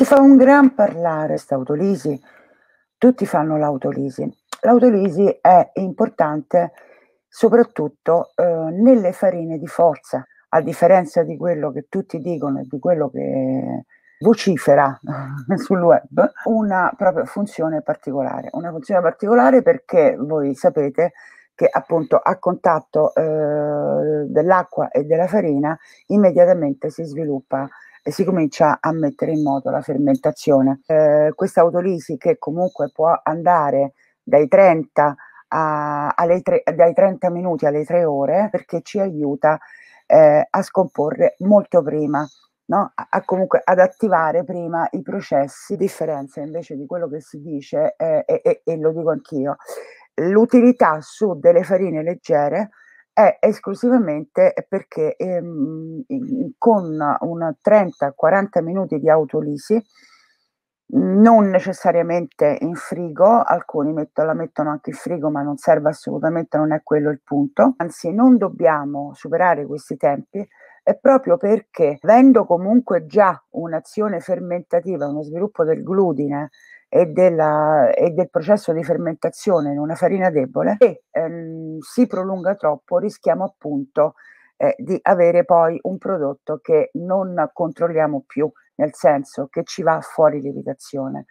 Si fa un gran parlare questa autolisi tutti fanno l'autolisi. L'autolisi è importante soprattutto eh, nelle farine di forza, a differenza di quello che tutti dicono e di quello che vocifera sul web, una propria funzione particolare. Una funzione particolare perché voi sapete che appunto a contatto eh, dell'acqua e della farina immediatamente si sviluppa e si comincia a mettere in moto la fermentazione. Eh, questa autolisi che comunque può andare dai 30, a, tre, dai 30 minuti alle 3 ore perché ci aiuta eh, a scomporre molto prima No? A, a comunque ad attivare prima i processi, differenza invece di quello che si dice, eh, e, e, e, lo dico anch'io, l'utilità su delle farine leggere è esclusivamente perché ehm, con un 30-40 minuti di autolisi, non necessariamente in frigo, alcuni metto, la mettono anche in frigo, ma non serve assolutamente, non è quello il punto. Anzi, non dobbiamo superare questi tempi è proprio perché, avendo comunque già un'azione fermentativa, uno sviluppo del glutine e, della, e del processo di fermentazione in una farina debole, se ehm, si prolunga troppo rischiamo appunto eh, di avere poi un prodotto che non controlliamo più, nel senso che ci va fuori lievitazione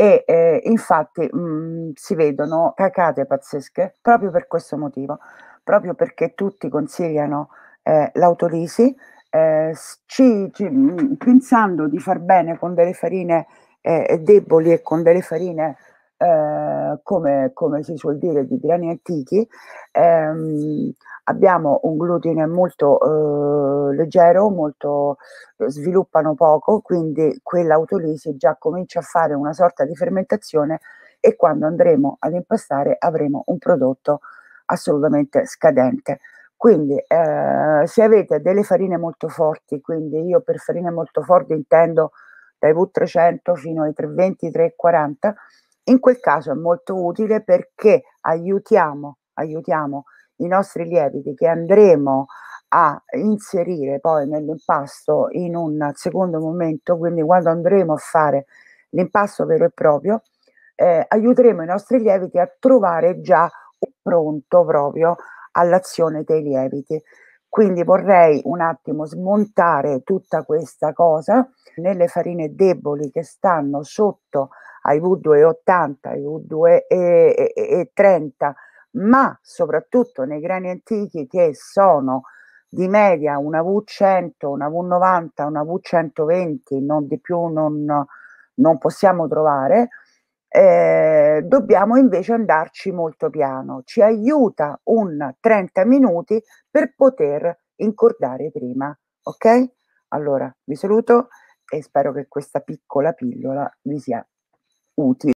e eh, infatti mh, mm, si vedono cacate pazzesche proprio per questo motivo, proprio perché tutti consigliano eh, l'autorisi, eh, ci, ci, mm, pensando di far bene con delle farine eh, deboli e con delle farine eh, come, come, si suol dire di grani antichi, ehm, abbiamo un glutine molto eh, leggero, molto, eh, sviluppano poco, quindi quell'autolisi già comincia a fare una sorta di fermentazione e quando andremo ad impastare avremo un prodotto assolutamente scadente. Quindi eh, se avete delle farine molto forti, quindi io per farine molto forti intendo dai V300 fino ai 320, 340, in quel caso è molto utile perché aiutiamo, aiutiamo i nostri lieviti che andremo a inserire poi nell'impasto in un secondo momento, quindi quando andremo a fare l'impasto vero e proprio, eh, aiuteremo i nostri lieviti a trovare già un pronto proprio all'azione dei lieviti. Quindi vorrei un attimo smontare tutta questa cosa nelle farine deboli che stanno sotto ai V280, ai V230, ma soprattutto nei grani antichi che sono di media una V100, una V90, una V120, non di più non, non possiamo trovare. Eh, dobbiamo invece andarci molto piano. Ci aiuta un 30 minuti per poter incordare prima, ok? Allora, vi saluto e spero che questa piccola pillola vi sia utile.